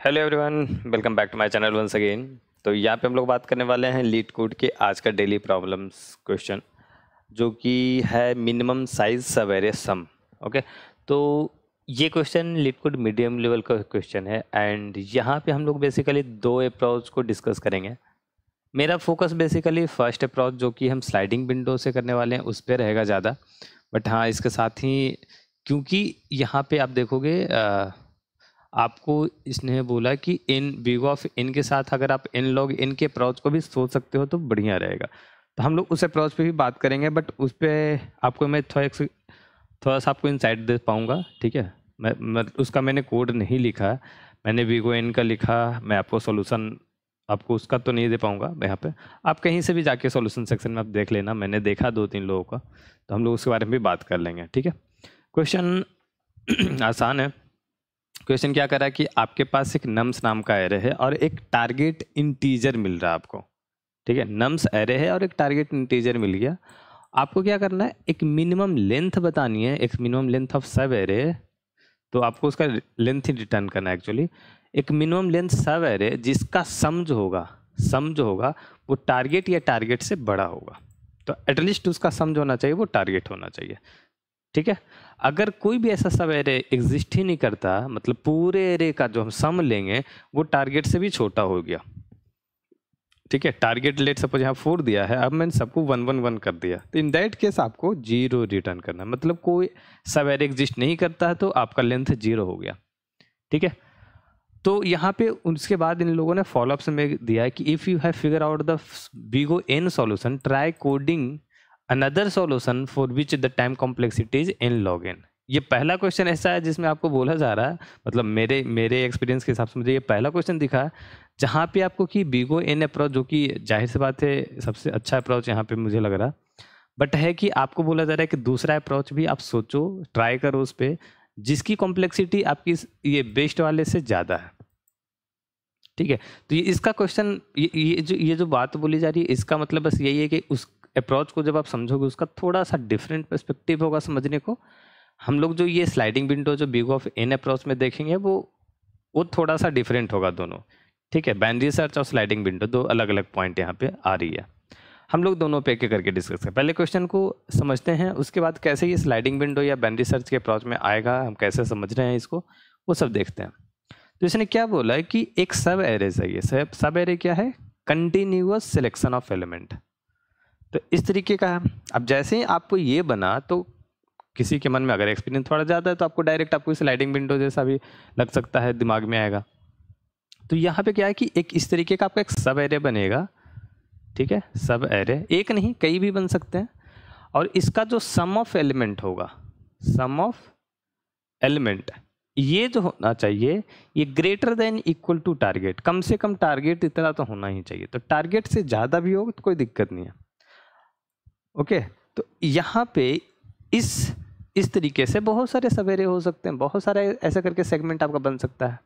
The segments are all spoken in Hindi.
hello everyone welcome back to my channel once again तो यहाँ पे हम लोग बात करने वाले हैं लीड कोड के आज का डेली प्रॉब्लम्स क्वेश्चन जो कि है मिनिमम साइज सवेरे सम ओके तो ये question LeetCode medium level का क्वेश्चन है एंड यहाँ पे हम लोग बेसिकली दो अप्रोच को डिस्कस करेंगे मेरा फोकस बेसिकली फर्स्ट अप्रोच जो कि हम स्लाइडिंग विंडो से करने वाले हैं उस पर रहेगा ज़्यादा बट हाँ इसके साथ ही क्योंकि यहाँ पर आप देखोगे आ, आपको इसने बोला कि इन बिग ऑफ इन के साथ अगर आप इन लोग इन के अप्रोच को भी सोच सकते हो तो बढ़िया रहेगा तो हम लोग उस अप्रोच पे भी बात करेंगे बट उस पर आपको मैं थोड़ा एक थोड़ा सा आपको इनसाइट दे पाऊँगा ठीक है मैं, मैं उसका मैंने कोड नहीं लिखा मैंने वीगो इन का लिखा मैं आपको सोल्यूसन आपको उसका तो नहीं दे पाऊँगा यहाँ पे आप कहीं से भी जाके सॉल्यूशन सेक्शन में आप देख लेना मैंने देखा दो तीन लोगों का तो हम लोग उसके बारे में भी बात कर लेंगे ठीक है क्वेश्चन आसान है क्वेश्चन क्या करा कि आपके पास एक नम्स नाम का एरे है और एक टारगेट इंटीजर मिल रहा है आपको ठीक है नम्स एरे है और एक टारगेट इंटीजर मिल गया आपको क्या करना है एक मिनिमम लेंथ बतानी है एक minimum length of subarray तो आपको उसका लेंथ ही रिटर्न करना है एक्चुअली एक मिनिमम लेंथ सब एरे जिसका सम जो होगा सम जो होगा वो टारगेट या टारगेट से बड़ा होगा तो एटलीस्ट उसका सम जो होना चाहिए वो टारगेट होना चाहिए ठीक है अगर कोई भी ऐसा सब एरे एग्जिस्ट ही नहीं करता मतलब पूरे एरे का जो हम सम लेंगे वो टारगेट से भी छोटा हो गया ठीक है टारगेट लेट सपोज यहाँ फोर दिया है अब मैंने सबको वन वन वन कर दिया तो इन दैट केस आपको जीरो रिटर्न करना मतलब कोई सब एरे एग्जिस्ट नहीं करता है तो आपका लेंथ जीरो हो गया ठीक है तो यहाँ पे उसके बाद इन लोगों ने फॉलोअप्स में दिया है कि if you have figure out the big O N solution try coding another solution for which the time complexity N log N ये पहला क्वेश्चन ऐसा है जिसमें आपको बोला जा रहा है मतलब मेरे मेरे एक्सपीरियंस के हिसाब से मुझे ये पहला क्वेश्चन दिखा जहाँ पे आपको कि बीगो एन अप्रोच जो कि जाहिर सी बात है सबसे अच्छा अप्रोच यहाँ पे मुझे लग रहा बट है कि आपको बोला जा रहा है कि दूसरा अप्रोच भी आप सोचो ट्राई करो उस पर जिसकी कॉम्प्लेक्सिटी आपकी ये बेस्ट वाले से ज़्यादा है ठीक है तो ये इसका क्वेश्चन ये, ये जो ये जो बात बोली जा रही है इसका मतलब बस यही है कि उस अप्रोच को जब आप समझोगे उसका थोड़ा सा डिफरेंट परस्पेक्टिव होगा समझने को हम लोग जो ये स्लाइडिंग विंडो जो बिग ऑफ इन अप्रोच में देखेंगे वो वो थोड़ा सा डिफरेंट होगा दोनों ठीक है बैनरी सर्च और स्लाइडिंग विंडो दो अलग अलग पॉइंट यहाँ पे आ रही है हम लोग दोनों पे के करके डिस्कस करें पहले क्वेश्चन को समझते हैं उसके बाद कैसे ये स्लाइडिंग विंडो या बैनरी सर्च के अप्रोच में आएगा हम कैसे समझ रहे हैं इसको वो सब देखते हैं तो इसने क्या बोला है कि एक सब एरे है सब सब एरे क्या है कंटिन्यूस सिलेक्शन ऑफ एलिमेंट तो इस तरीके का है अब जैसे ही आपको ये बना तो किसी के मन में अगर एक्सपीरियंस थोड़ा ज़्यादा है तो आपको डायरेक्ट आपको स्लाइडिंग विंडो जैसा भी लग सकता है दिमाग में आएगा तो यहाँ पे क्या है कि एक इस तरीके का आपका एक सब एरे बनेगा ठीक है सब एरे एक नहीं कई भी बन सकते हैं और इसका जो सम ऑफ एलिमेंट होगा सम ऑफ एलिमेंट ये जो होना चाहिए ये greater than equal to target कम से कम टारगेट इतना तो होना ही चाहिए तो टारगेट से ज़्यादा भी हो तो कोई दिक्कत नहीं है ओके तो यहाँ पे इस इस तरीके से बहुत सारे सवेरे हो सकते हैं बहुत सारे ऐसे करके सेगमेंट आपका बन सकता है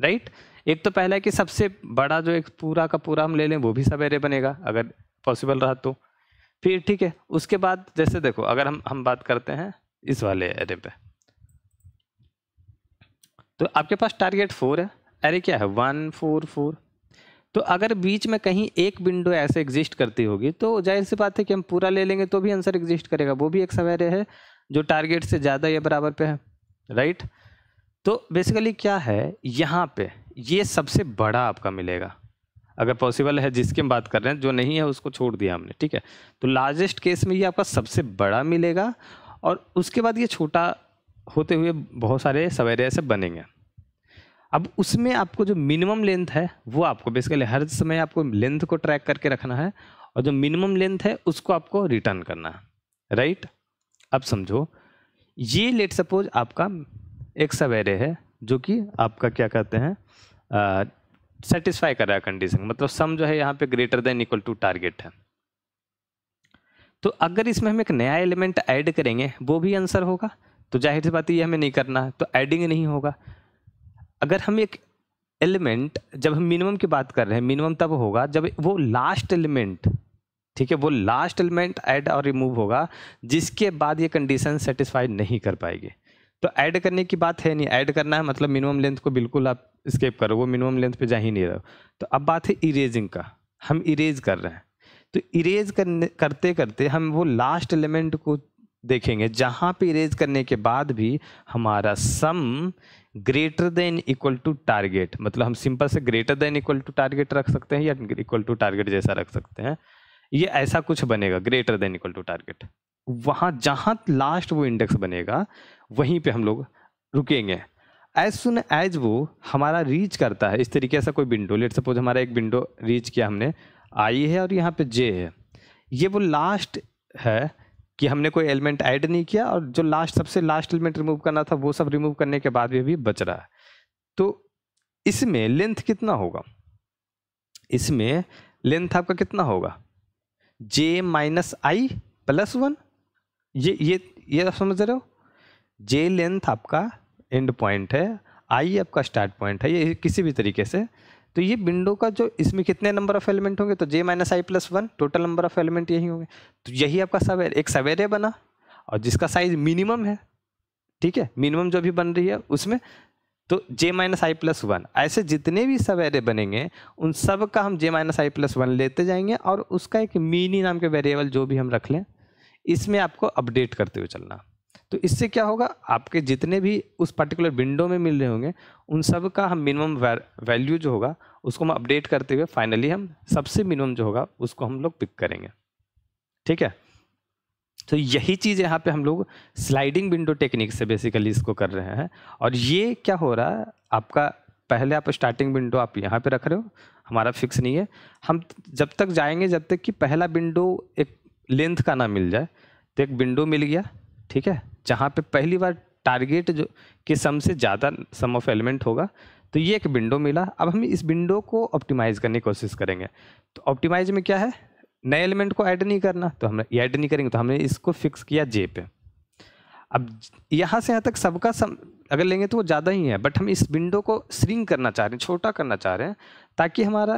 राइट एक तो पहला है कि सबसे बड़ा जो एक पूरा का पूरा हम ले लें वो भी सवेरे बनेगा अगर पॉसिबल रहा तो फिर ठीक है उसके बाद जैसे देखो अगर हम हम बात करते हैं इस वाले एरे पे तो आपके पास टारगेट फोर है एरे क्या है वन फोर फोर तो अगर बीच में कहीं एक विंडो ऐसे एग्जिस्ट करती होगी तो जाहिर सी बात है कि हम पूरा ले लेंगे तो भी आंसर एग्जिस्ट करेगा वो भी एक सवेरे है जो टारगेट से ज़्यादा या बराबर पे है राइट तो बेसिकली क्या है यहाँ पे ये सबसे बड़ा आपका मिलेगा अगर पॉसिबल है जिसकी हम बात कर रहे हैं जो नहीं है उसको छोड़ दिया हमने ठीक है तो लार्जेस्ट केस में ये आपका सबसे बड़ा मिलेगा और उसके बाद ये छोटा होते हुए बहुत सारे सवेरे ऐसे बनेंगे अब उसमें आपको जो मिनिमम लेंथ है वो आपको बेसिकली हर समय आपको लेंथ को ट्रैक करके रखना है और जो मिनिमम लेंथ है उसको आपको रिटर्न करना है राइट अब समझो ये लेट सपोज आपका एक सवेरे है जो कि आपका क्या कहते हैं सेटिस्फाई कर रहा है कंडीशन मतलब सम जो है यहाँ पे greater than equal to target है तो अगर इसमें हम एक नया एलिमेंट ऐड करेंगे वो भी आंसर होगा तो जाहिर सी बात ये हमें नहीं करना है तो एडिंग नहीं होगा अगर हम एक एलिमेंट जब हम मिनिमम की बात कर रहे हैं मिनिमम तब होगा जब वो लास्ट एलिमेंट ठीक है वो लास्ट एलिमेंट ऐड और रिमूव होगा जिसके बाद ये कंडीशन सेटिस्फाई नहीं कर पाएगी तो ऐड करने की बात है नहीं ऐड करना है मतलब मिनिमम लेंथ को बिल्कुल आप स्केप करो वो मिनिमम लेंथ पे जा ही नहीं रहे तो अब बात है इरेजिंग का हम इरेज कर रहे हैं तो इरेज करने करते करते हम वो लास्ट एलिमेंट को देखेंगे जहाँ पे इरेज करने के बाद भी हमारा sum greater than equal to target मतलब हम सिंपल से greater than equal to target रख सकते हैं या इक्वल टू टारगेट जैसा रख सकते हैं ये ऐसा कुछ बनेगा greater than equal to target वहाँ जहाँ लास्ट वो इंडेक्स बनेगा वहीं पे हम लोग रुकेंगे एज सुन एज वो हमारा रीच करता है इस तरीके से कोई विंडो लेट सपोज हमारा एक विंडो रीच किया हमने आई है और यहाँ पे जे है ये वो लास्ट है कि हमने कोई एलिमेंट ऐड नहीं किया और जो लास्ट सबसे लास्ट एलिमेंट रिमूव करना था वो सब रिमूव करने के बाद भी, भी बच रहा है तो इसमें लेंथ कितना होगा इसमें लेंथ आपका कितना होगा J minus I plus one ये ये ये आप समझ रहे हो जे लेंथ आपका एंड पॉइंट है आई आपका स्टार्ट पॉइंट है ये किसी भी तरीके से तो ये विंडो का जो इसमें कितने नंबर ऑफ एलिमेंट होंगे तो J minus I plus one total number of element यही होंगे तो यही आपका सवेरे एक सवेरे बना और जिसका साइज मिनिमम है ठीक है मिनिमम जो भी बन रही है उसमें तो J minus I plus one ऐसे जितने भी सवेरे बनेंगे उन सब का हम J minus I plus one लेते जाएंगे और उसका एक मीनी नाम के वेरिएबल जो भी हम रख लें इसमें आपको अपडेट करते हुए चलना तो इससे क्या होगा आपके जितने भी उस पर्टिकुलर विंडो में मिल रहे होंगे उन सब का हम मिनिमम वैल्यू जो होगा उसको हम अपडेट करते हुए फाइनली हम सबसे मिनिमम जो होगा उसको हम लोग पिक करेंगे ठीक है तो यही चीज़ यहाँ पे हम लोग स्लाइडिंग विंडो टेक्निक से बेसिकली इसको कर रहे हैं और ये क्या हो रहा है आपका पहले आप स्टार्टिंग विंडो आप यहाँ पे रख रहे हो हमारा फिक्स नहीं है हम जब तक जाएंगे जब तक कि पहला विंडो एक लेंथ का ना मिल जाए तो एक विंडो मिल गया ठीक है जहाँ पे पहली बार टारगेट जो के सम से ज़्यादा सम ऑफ एलिमेंट होगा तो ये एक विंडो मिला अब हम इस विंडो को ऑप्टिमाइज़ करने की कोशिश करेंगे तो ऑप्टिमाइज में क्या है नए एलिमेंट को ऐड नहीं करना तो हम ऐड नहीं करेंगे तो हमने इसको फिक्स किया जे पे अब यहाँ से यहाँ तक सबका सम अगर लेंगे तो वो ज़्यादा ही है बट हम इस विंडो को श्रिंक करना चाह रहे हैं छोटा करना चाह रहे हैं ताकि हमारा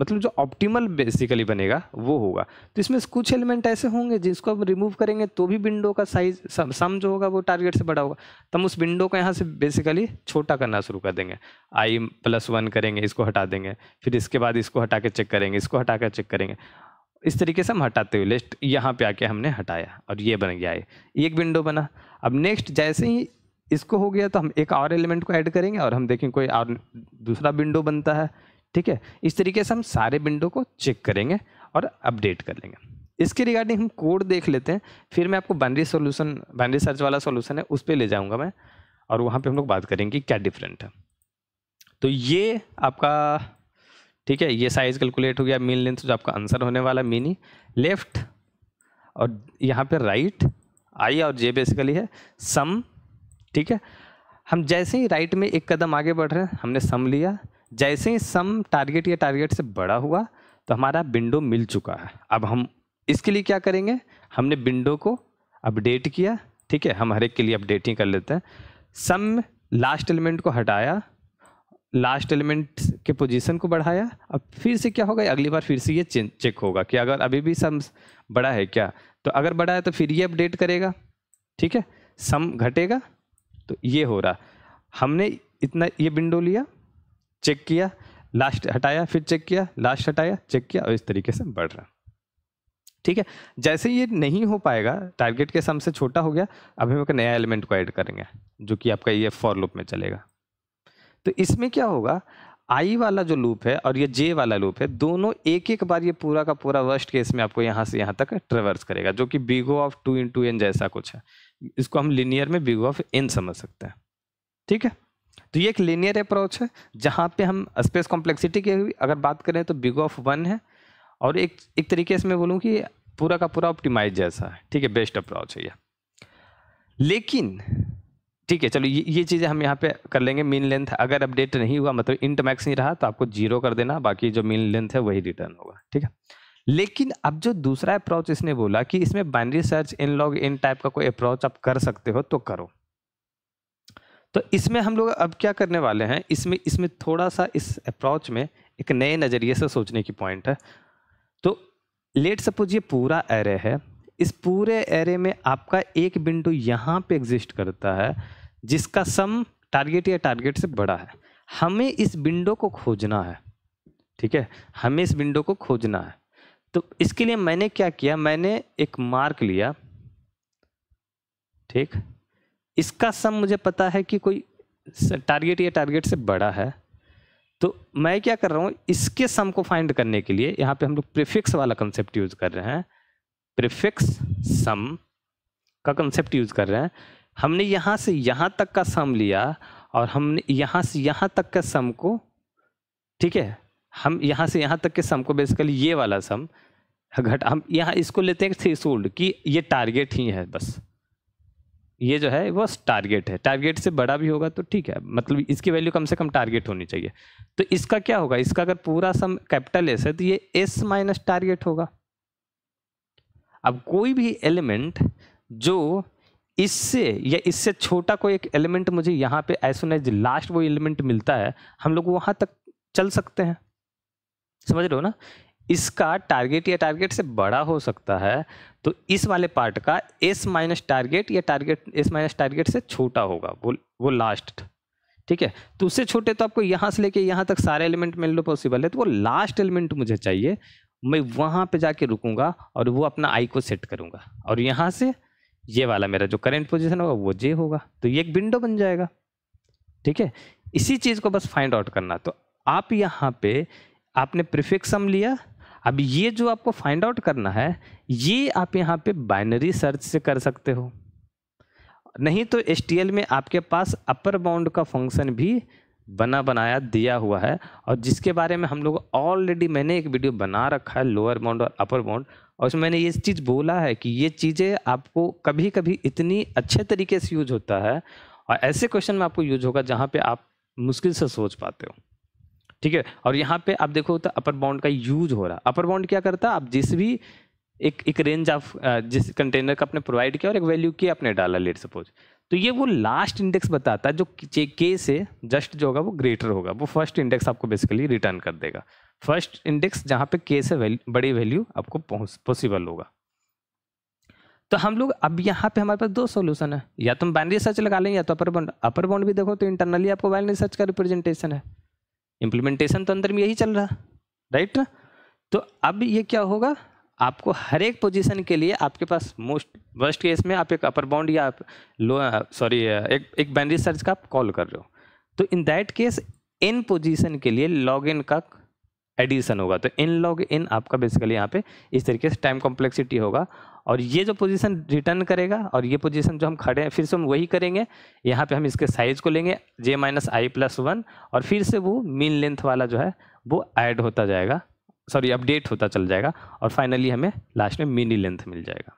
मतलब जो ऑप्टिमल बेसिकली बनेगा वो होगा तो इसमें कुछ एलिमेंट ऐसे होंगे जिसको हम रिमूव करेंगे तो भी विंडो का साइज सम जो होगा वो टारगेट से बड़ा होगा तो हम उस विंडो को यहाँ से बेसिकली छोटा करना शुरू कर देंगे आई प्लस वन करेंगे इसको हटा देंगे फिर इसके बाद इसको हटा के चेक करेंगे इसको हटा कर चेक करेंगे इस तरीके से हम हटाते हुए लिस्ट यहाँ पर आके हमने हटाया और ये बन गया ये एक विंडो बना अब नेक्स्ट जैसे ही इसको हो गया तो हम एक और एलिमेंट को ऐड करेंगे और हम देखें कोई और दूसरा विंडो बनता है ठीक है इस तरीके से हम सारे विंडो को चेक करेंगे और अपडेट कर लेंगे इसके रिगार्डिंग हम कोड देख लेते हैं फिर मैं आपको बाइनरी सॉल्यूशन बाइनरी सर्च वाला सॉल्यूशन है उस पर ले जाऊंगा मैं और वहाँ पे हम लोग बात करेंगे क्या डिफरेंट है तो ये आपका ठीक है ये साइज कैलकुलेट हो गया मीन लेंथ जो तो आपका आंसर होने वाला मीनी लेफ्ट और यहाँ पे राइट आई और जे बेसिकली है सम ठीक है हम जैसे ही राइट में एक कदम आगे बढ़ रहे हैं हमने सम लिया जैसे ही सम टारगेट या टारगेट से बड़ा हुआ तो हमारा विंडो मिल चुका है अब हम इसके लिए क्या करेंगे हमने विंडो को अपडेट किया ठीक है हम हर एक के लिए अपडेटिंग कर लेते हैं सम लास्ट एलिमेंट को हटाया लास्ट एलिमेंट के पोजीशन को बढ़ाया अब फिर से क्या होगा अगली बार फिर से ये चेक होगा कि अगर अभी भी सम बड़ा है क्या तो अगर बड़ा है तो फिर ये अपडेट करेगा ठीक है सम घटेगा तो ये हो रहा हमने इतना ये विंडो लिया चेक किया लास्ट हटाया फिर चेक किया लास्ट हटाया चेक किया और इस तरीके से बढ़ रहा ठीक है जैसे ये नहीं हो पाएगा टारगेट के सम से छोटा हो गया अब हम एक नया एलिमेंट को ऐड करेंगे जो कि आपका ये फॉर लूप में चलेगा तो इसमें क्या होगा आई वाला जो लूप है और ये जे वाला लूप है दोनों एक एक बार ये पूरा का पूरा वर्स्ट केस में आपको यहाँ से यहाँ तक ट्रेवर्स करेगा जो कि big O of two two N जैसा कुछ है इसको हम लिनियर में बिगो ऑफ एन समझ सकते हैं ठीक है तो ये एक लीनियर अप्रोच है जहाँ पे हम स्पेस कॉम्प्लेक्सिटी की अगर बात करें तो बिग ऑफ वन है और एक एक तरीके से मैं बोलूँ कि पूरा का पूरा ऑप्टिमाइज जैसा है ठीक है बेस्ट अप्रोच है ये लेकिन ठीक है चलो ये ये चीज़ें हम यहाँ पे कर लेंगे मीन लेंथ अगर अपडेट नहीं हुआ मतलब इंट मैक्स नहीं रहा तो आपको जीरो कर देना बाकी जो मीन लेंथ है वही रिटर्न होगा ठीक है लेकिन अब जो दूसरा अप्रोच इसने बोला कि इसमें binary search N log N type का कोई अप्रोच आप कर सकते हो तो करो तो इसमें हम लोग अब क्या करने वाले हैं इसमें इसमें थोड़ा सा इस अप्रोच में एक नए नज़रिए से सोचने की पॉइंट है तो लेट सपोज ये पूरा एरे है इस पूरे एरे में आपका एक बिंदु यहाँ पे एग्जिस्ट करता है जिसका सम टारगेट या टारगेट से बड़ा है हमें इस विंडो को खोजना है ठीक है हमें इस विंडो को खोजना है तो इसके लिए मैंने क्या किया मैंने एक मार्क लिया ठीक इसका सम मुझे पता है कि कोई टारगेट या टारगेट से बड़ा है तो मैं क्या कर रहा हूँ इसके सम को फाइंड करने के लिए यहाँ पे हम लोग प्रिफिक्स वाला कंसेप्ट यूज़ कर रहे हैं प्रिफिक्स सम का कंसेप्ट यूज़ कर रहे हैं हमने यहाँ से यहाँ तक का सम लिया और हमने यहाँ से यहाँ तक का सम को ठीक है हम यहाँ से यहाँ तक के सम को बेसिकली ये वाला सम घट हम यहाँ इसको लेते हैं थ्री सोल्ड कि ये टारगेट ही है बस ये जो है वो टारगेट है टारगेट से बड़ा भी होगा तो ठीक है मतलब इसकी वैल्यू कम से कम टारगेट होनी चाहिए तो इसका क्या होगा इसका अगर पूरा सम कैपिटल एस है तो ये एस माइनस टारगेट होगा अब कोई भी एलिमेंट जो इससे या इससे छोटा कोई एक एलिमेंट मुझे यहाँ पे एज सुन एज लास्ट वो एलिमेंट मिलता है हम लोग वहाँ तक चल सकते हैं समझ रहे हो ना इसका टारगेट या टारगेट से बड़ा हो सकता है तो इस वाले पार्ट का एस माइनस टारगेट या टारगेट एस माइनस टारगेट से छोटा होगा वो वो लास्ट ठीक है तो उससे छोटे तो आपको यहाँ से लेके यहाँ तक सारे एलिमेंट मिल लो पॉसिबल है तो वो लास्ट एलिमेंट मुझे चाहिए मैं वहाँ पे जाके रुकूंगा और वो अपना आई को सेट करूँगा और यहाँ से ये वाला मेरा जो करेंट पोजिशन होगा वो जे होगा तो ये एक विंडो बन जाएगा ठीक है इसी चीज़ को बस फाइंड आउट करना तो आप यहाँ पर आपने प्रिफिक्सम लिया अब ये जो आपको फाइंड आउट करना है ये आप यहाँ पे बाइनरी सर्च से कर सकते हो नहीं तो एस में आपके पास अपर बाउंड का फंक्शन भी बना बनाया दिया हुआ है और जिसके बारे में हम लोग ऑलरेडी मैंने एक वीडियो बना रखा है लोअर बाउंड और अपर बाउंड और उसमें मैंने ये चीज़ बोला है कि ये चीज़ें आपको कभी कभी इतनी अच्छे तरीके से यूज होता है और ऐसे क्वेश्चन में आपको यूज होगा जहाँ पर आप मुश्किल से सोच पाते हो ठीक है और यहाँ पे आप देखो तो अपर बाउंड का यूज हो रहा अपर बाउंड क्या करता है आप जिस भी एक एक रेंज ऑफ जिस कंटेनर का आपने प्रोवाइड किया और एक वैल्यू किया आपने डाला लेट सपोज तो ये वो लास्ट इंडेक्स बताता है जो के से जस्ट जो होगा वो ग्रेटर होगा वो फर्स्ट इंडेक्स आपको बेसिकली रिटर्न कर देगा फर्स्ट इंडेक्स जहाँ पे के से वैल्यू बड़ी वैल्यू आपको पॉसिबल होगा तो हम लोग अब यहाँ पे हमारे पास दो सोल्यूशन है या तो हम बाइनरी सर्च लगा लें या तो अपर बाउंड अपर बाउंड भी देखो तो इंटरनली आपको बाइनरी सर्च का रिप्रेजेंटेशन है इम्प्लीमेंटेशन तो अंदर में यही चल रहा राइट ना तो अब ये क्या होगा आपको हर एक पोजीशन के लिए आपके पास मोस्ट वर्स्ट केस में आप एक अपर बाउंड या लो सॉरी एक एक बाइनरी सर्च का आप कॉल कर रहे हो तो in that case in position के लिए लॉग इन का एडिशन होगा तो इन लॉग इन आपका बेसिकली यहाँ पे इस तरीके से टाइम कॉम्प्लेक्सिटी होगा और ये जो पोजीशन रिटर्न करेगा और ये पोजीशन जो हम खड़े हैं फिर से हम वही करेंगे यहाँ पे हम इसके साइज़ को लेंगे J minus I plus one और फिर से वो मीन लेंथ वाला जो है वो ऐड होता जाएगा सॉरी अपडेट होता चल जाएगा और फाइनली हमें लास्ट में मिनी लेंथ मिल जाएगा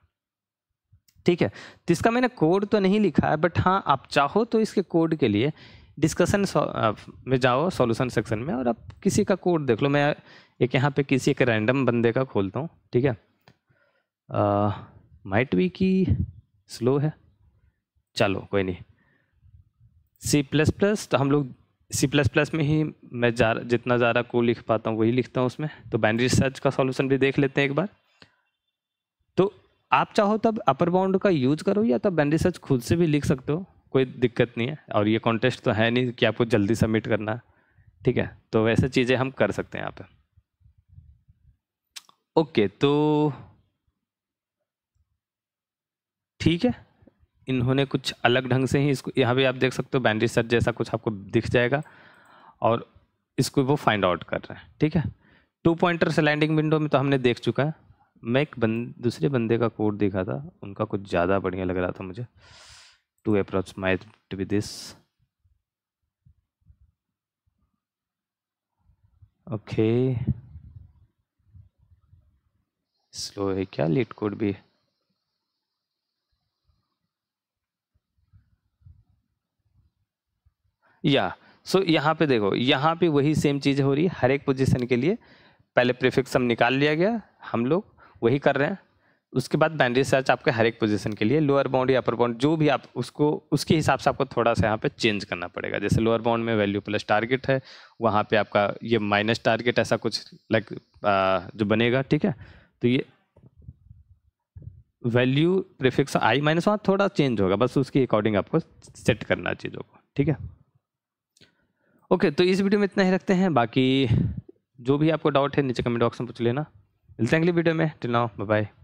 ठीक है तो इसका मैंने कोड तो नहीं लिखा है बट हाँ आप चाहो तो इसके कोड के लिए डिस्कशन uh, में जाओ सॉल्यूशन सेक्शन में और आप किसी का कोड देख लो मैं एक यहाँ पे किसी एक रैंडम बंदे का खोलता हूँ ठीक है माइट वी की स्लो है चलो कोई नहीं सी प्लस प्लस तो हम लोग सी प्लस प्लस में ही मैं जा जितना ज़्यादा को लिख पाता हूँ वही लिखता हूँ उसमें तो बाइनरी सर्च का सॉल्यूशन भी देख लेते हैं एक बार तो आप चाहो तब अपर बाउंड का यूज करो या तब बाइनरी सर्च खुद से भी लिख सकते हो कोई दिक्कत नहीं है और ये कॉन्टेस्ट तो है नहीं कि आपको जल्दी सबमिट करना है ठीक है तो वैसे चीज़ें हम कर सकते हैं यहाँ पे ओके तो ठीक है इन्होंने कुछ अलग ढंग से ही इसको यहाँ भी आप देख सकते हो बैंडेज सर जैसा कुछ आपको दिख जाएगा और इसको वो फाइंड आउट कर रहे हैं ठीक है टू पॉइंटर से लैंडिंग विंडो में तो हमने देख चुका है मैं एक बंद दूसरे बंदे का कोड देखा था उनका कुछ ज़्यादा बढ़िया लग रहा था मुझे two approach might be this okay slow है क्या लीड कोड या सो so, यहाँ पे देखो यहाँ पे वही सेम चीज़ हो रही है हर एक पोजीशन के लिए पहले प्रिफिक्स हम निकाल लिया गया हम लोग वही कर रहे हैं उसके बाद बाइनरी सर्च आपके हर एक पोजीशन के लिए लोअर बाउंड या अपर बाउंड जो भी आप उसको उसके हिसाब से आपको थोड़ा सा यहाँ पे चेंज करना पड़ेगा जैसे लोअर बाउंड में वैल्यू प्लस टारगेट है वहाँ पे आपका ये माइनस टारगेट ऐसा कुछ लाइक जो बनेगा ठीक है तो ये वैल्यू प्रिफिक्स आई माइनस वहाँ थोड़ा चेंज होगा बस उसके अकॉर्डिंग आपको सेट करना चीज़ों को ठीक है ओके तो इस वीडियो में इतना ही रखते हैं बाकी जो भी आपको डाउट है नीचे कमेंट बॉक्स में पूछ लेना मिलते हैं अगली वीडियो में टिल नाउ बाय